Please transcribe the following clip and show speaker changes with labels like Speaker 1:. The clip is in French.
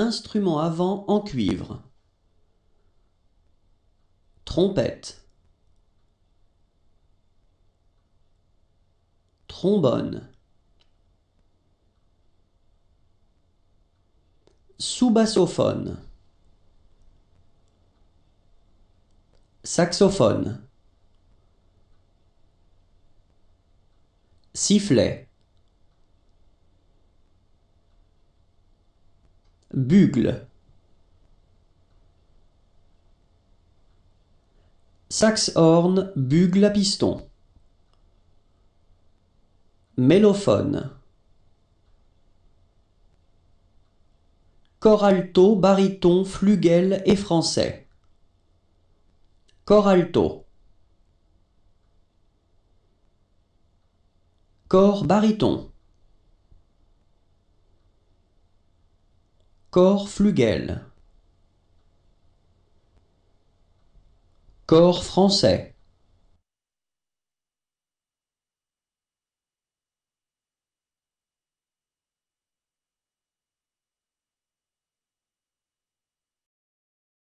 Speaker 1: Instrument avant en cuivre. Trompette.
Speaker 2: Trombone. sous Saxophone.
Speaker 1: Sifflet. bugle. saxhorn, bugle à piston. Mélophone. Coralto, alto, baryton, flugel et français. Coralto Cor baryton. Corps flugel. Corps français.